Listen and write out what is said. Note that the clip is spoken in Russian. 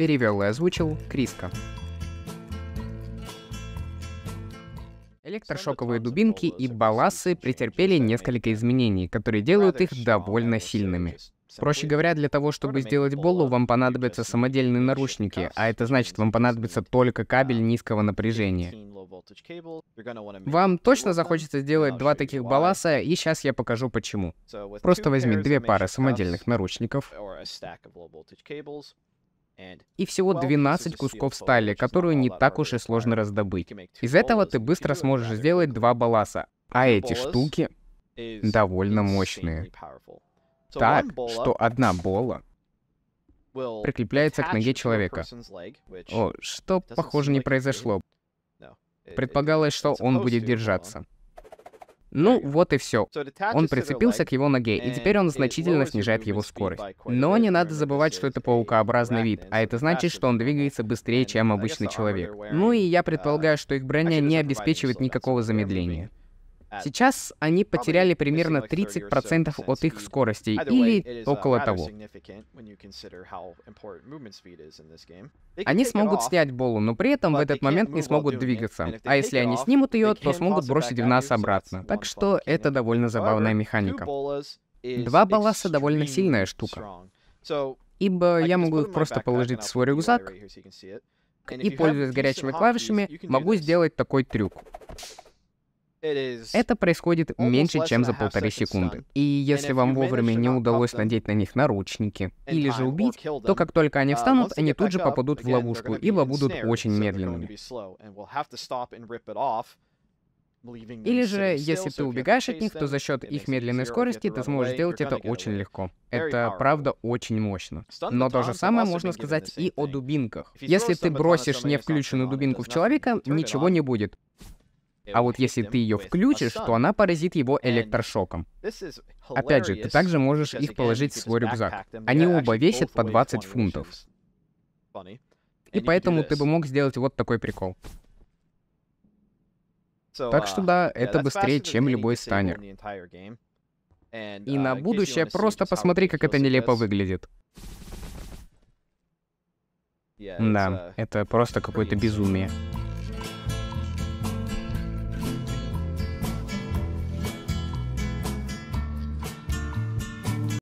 Перевел и озвучил Криска. Электрошоковые дубинки и баласы претерпели несколько изменений, которые делают их довольно сильными. Проще говоря, для того, чтобы сделать болу, вам понадобятся самодельные наручники, а это значит, вам понадобится только кабель низкого напряжения. Вам точно захочется сделать два таких баласа, и сейчас я покажу почему. Просто возьми две пары самодельных наручников, и всего 12 кусков стали, которую не так уж и сложно раздобыть. Из этого ты быстро сможешь сделать два балласа, а эти штуки довольно мощные. Так, что одна бола прикрепляется к ноге человека. О, что, похоже, не произошло. Предполагалось, что он будет держаться. Ну, вот и все. Он прицепился к его ноге, и теперь он значительно снижает его скорость. Но не надо забывать, что это паукообразный вид, а это значит, что он двигается быстрее, чем обычный человек. Ну и я uh, предполагаю, что их броня не обеспечивает никакого замедления. Сейчас они потеряли примерно 30% от их скорости или uh, около того. Они смогут снять болу, но при этом в этот момент не смогут двигаться. А если они снимут ее, то смогут бросить в нас обратно. Так что это довольно забавная механика. Два балласа довольно сильная штука. Ибо я могу их просто положить в свой рюкзак, и, пользуясь горячими клавишами, могу сделать такой трюк. Это происходит меньше, чем за полторы секунды. И если вам вовремя не удалось надеть на них наручники или же убить, то как только они uh, встанут, они тут же попадут в ловушку, ибо будут очень медленными. Или же, если ты убегаешь от них, то за счет их медленной скорости ты сможешь сделать это очень легко. Это, правда, очень мощно. Но то же самое можно сказать и о дубинках. Если ты бросишь не включенную uh, дубинку в человека, ничего не будет. А вот если ты ее включишь, то она поразит его электрошоком. Опять же, ты также можешь их положить в свой рюкзак. Они оба весят по 20 фунтов. И поэтому ты бы мог сделать вот такой прикол. Так что да, это быстрее, чем любой станер. И на будущее просто посмотри, как это нелепо выглядит. Да, это просто какое-то безумие.